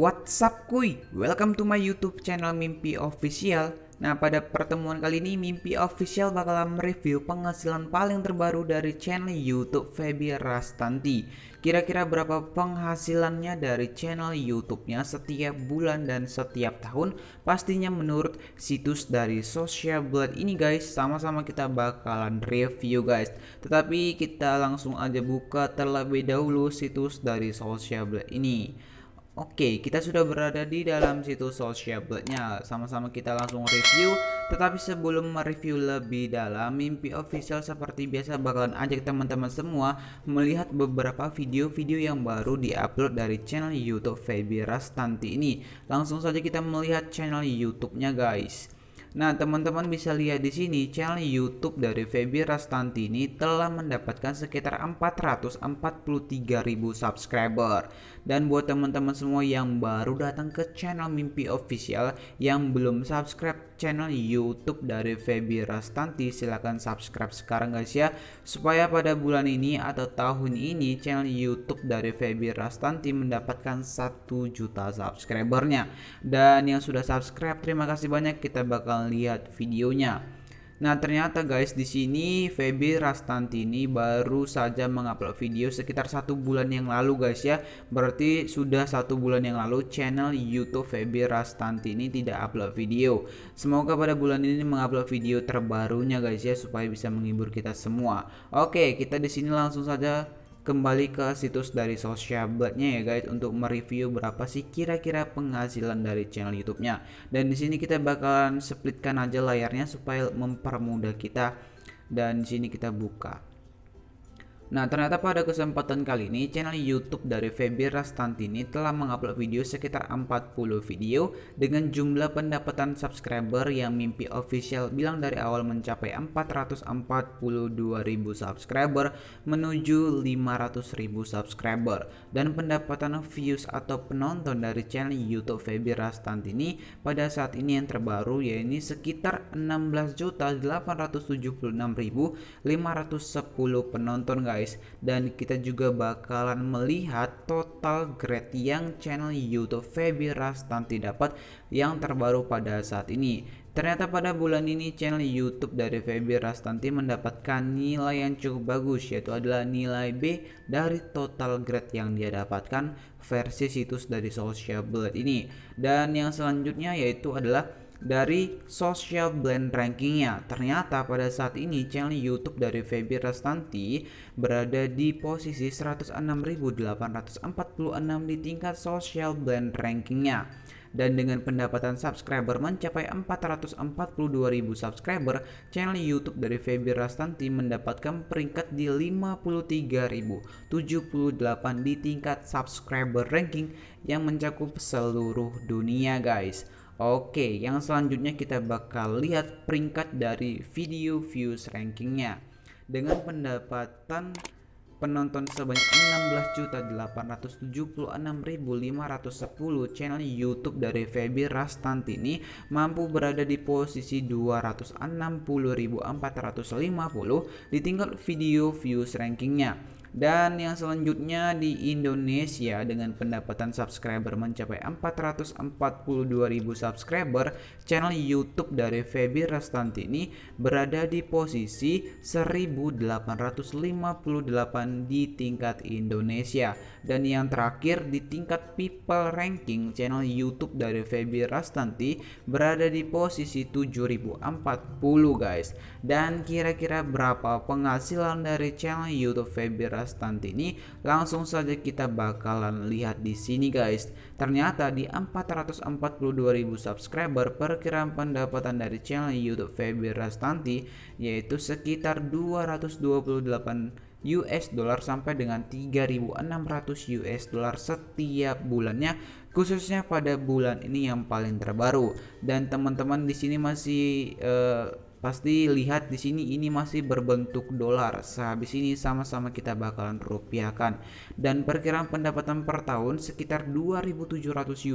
WhatsApp kuy? Welcome to my YouTube channel Mimpi Official. Nah, pada pertemuan kali ini Mimpi Official bakalan mereview penghasilan paling terbaru dari channel YouTube Febi Rastanti. Kira-kira berapa penghasilannya dari channel YouTube-nya setiap bulan dan setiap tahun? Pastinya menurut situs dari Social Blood ini guys, sama-sama kita bakalan review guys. Tetapi kita langsung aja buka terlebih dahulu situs dari Social Blood ini. Oke, okay, kita sudah berada di dalam situs Sociable-nya. Sama-sama kita langsung review. Tetapi sebelum mereview lebih dalam, mimpi official seperti biasa bakalan ajak teman-teman semua melihat beberapa video-video yang baru diupload dari channel YouTube Febi Rastanti ini. Langsung saja kita melihat channel YouTube-nya, guys. Nah, teman-teman bisa lihat di sini channel YouTube dari Feby ini telah mendapatkan sekitar 443.000 subscriber. Dan buat teman-teman semua yang baru datang ke channel Mimpi Official yang belum subscribe channel YouTube dari Feby Rastanti, silahkan subscribe sekarang guys ya. Supaya pada bulan ini atau tahun ini channel YouTube dari Feby Rastanti mendapatkan 1 juta subscribernya. Dan yang sudah subscribe terima kasih banyak kita bakal tinggal lihat videonya. Nah, ternyata guys di sini Feby ini baru saja mengupload video sekitar satu bulan yang lalu guys ya. Berarti sudah satu bulan yang lalu channel YouTube Feby ini tidak upload video. Semoga pada bulan ini mengupload video terbarunya guys ya supaya bisa menghibur kita semua. Oke, kita di sini langsung saja kembali ke situs dari sosial Bloodnya ya guys untuk mereview berapa sih kira-kira penghasilan dari channel YouTube-nya. Dan di sini kita bakalan splitkan aja layarnya supaya mempermudah kita dan di sini kita buka. Nah, ternyata pada kesempatan kali ini channel YouTube dari Febi Rastantini telah mengupload video sekitar 40 video dengan jumlah pendapatan subscriber yang mimpi official bilang dari awal mencapai 442.000 subscriber menuju 500.000 subscriber dan pendapatan views atau penonton dari channel YouTube Febi Rastantini pada saat ini yang terbaru yaitu sekitar 16.876.510 penonton guys guys dan kita juga bakalan melihat total grade yang channel YouTube Feby Rastanti dapat yang terbaru pada saat ini Ternyata pada bulan ini channel YouTube dari Feby Rastanti mendapatkan nilai yang cukup bagus yaitu adalah nilai B dari total grade yang dia dapatkan versi situs dari Social Blade ini. Dan yang selanjutnya yaitu adalah dari social blend rankingnya. Ternyata pada saat ini channel YouTube dari Feby Restanti berada di posisi 106.846 di tingkat social blend rankingnya. Dan dengan pendapatan subscriber mencapai 442.000 subscriber, channel YouTube dari Feby Rastanti mendapatkan peringkat di 53.078 di tingkat subscriber ranking yang mencakup seluruh dunia guys. Oke, yang selanjutnya kita bakal lihat peringkat dari video views rankingnya. Dengan pendapatan penonton sebanyak 16.876.510 channel YouTube dari Feby Rastantini mampu berada di posisi 260.450 di tingkat video views rankingnya. Dan yang selanjutnya di Indonesia dengan pendapatan subscriber mencapai 442.000 subscriber, channel YouTube dari Feby ini berada di posisi 1858 di tingkat Indonesia. Dan yang terakhir di tingkat people ranking channel YouTube dari Feby Rastanti berada di posisi 7040 guys. Dan kira-kira berapa penghasilan dari channel YouTube Feby Rastanti stunt ini langsung saja kita bakalan lihat di sini guys ternyata di 442.000 subscriber perkiraan pendapatan dari channel YouTube Febi Rastanti yaitu sekitar 228 US dollar sampai dengan 3600 US dollar setiap bulannya khususnya pada bulan ini yang paling terbaru dan teman-teman di sini masih uh, pasti lihat di sini ini masih berbentuk dolar. Sehabis ini sama-sama kita bakalan rupiahkan dan perkiraan pendapatan per tahun sekitar 2.700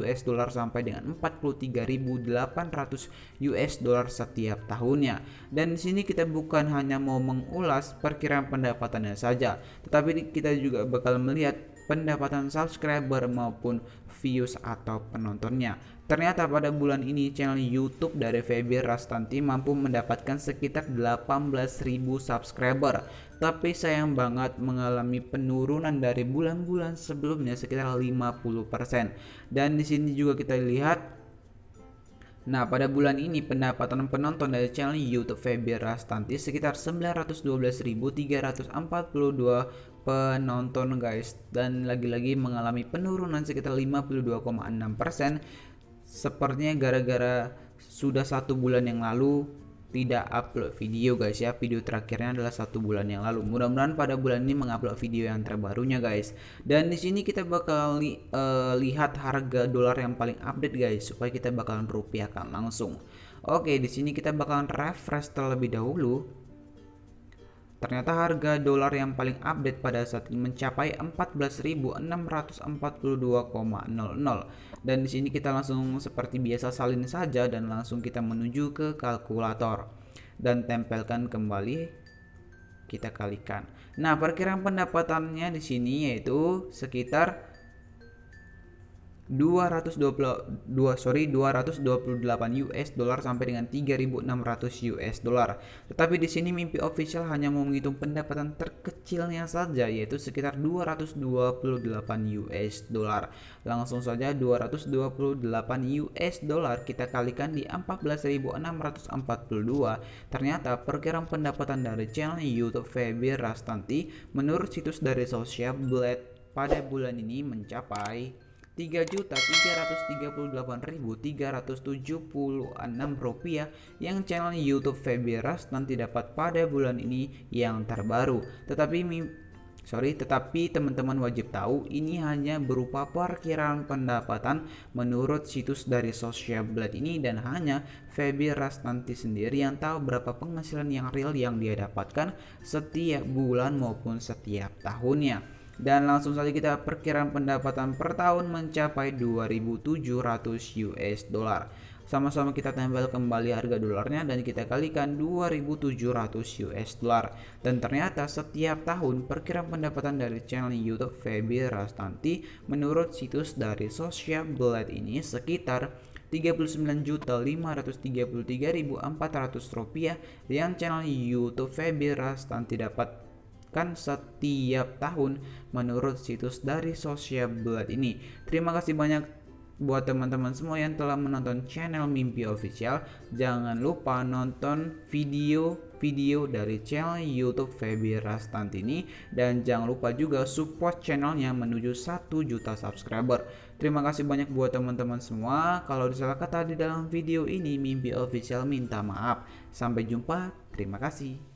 US dollar sampai dengan 43.800 US dollar setiap tahunnya. Dan di sini kita bukan hanya mau mengulas perkiraan pendapatannya saja, tetapi kita juga bakal melihat pendapatan subscriber maupun views atau penontonnya. Ternyata pada bulan ini channel YouTube dari Feby Rastanti mampu mendapatkan sekitar 18.000 subscriber. Tapi sayang banget mengalami penurunan dari bulan-bulan sebelumnya sekitar 50%. Dan di sini juga kita lihat Nah, pada bulan ini pendapatan penonton dari channel YouTube Feby Rastanti sekitar 912.342 penonton guys dan lagi-lagi mengalami penurunan sekitar 52,6% sepertinya gara-gara sudah satu bulan yang lalu tidak upload video guys ya video terakhirnya adalah satu bulan yang lalu mudah-mudahan pada bulan ini mengupload video yang terbarunya guys dan di sini kita bakal li uh, lihat harga dolar yang paling update guys supaya kita bakalan rupiahkan langsung oke di sini kita bakalan refresh terlebih dahulu Ternyata harga dolar yang paling update pada saat ini mencapai 14.642,00 dan di sini kita langsung seperti biasa salin saja dan langsung kita menuju ke kalkulator dan tempelkan kembali kita kalikan. Nah, perkiraan pendapatannya di sini yaitu sekitar 222 sorry 228 US dollar sampai dengan 3600 US dollar. Tetapi di sini mimpi official hanya mau menghitung pendapatan terkecilnya saja yaitu sekitar 228 US dollar. Langsung saja 228 US dollar kita kalikan di 14642. Ternyata perkiraan pendapatan dari channel YouTube Febi Rastanti menurut situs dari Social Blade pada bulan ini mencapai 3.338.376 rupiah yang channel YouTube Ras nanti dapat pada bulan ini yang terbaru. Tetapi Sorry, tetapi teman-teman wajib tahu ini hanya berupa perkiraan pendapatan menurut situs dari Social Blade ini dan hanya Febi Rastanti sendiri yang tahu berapa penghasilan yang real yang dia dapatkan setiap bulan maupun setiap tahunnya dan langsung saja kita perkiraan pendapatan per tahun mencapai 2.700 US dollar. Sama-sama kita tempel kembali harga dolarnya dan kita kalikan 2.700 US dollar. Dan ternyata setiap tahun perkiraan pendapatan dari channel YouTube Febi Rastanti menurut situs dari Social Blade ini sekitar 39.533.400 rupiah yang channel YouTube Febi Rastanti dapat dilakukan setiap tahun menurut situs dari Social Blood ini. Terima kasih banyak buat teman-teman semua yang telah menonton channel Mimpi Official, jangan lupa nonton video video dari channel YouTube Feby Rastantini dan jangan lupa juga support channelnya menuju 1 juta subscriber. Terima kasih banyak buat teman-teman semua. Kalau salah kata di dalam video ini, Mimpi Official minta maaf. Sampai jumpa. Terima kasih.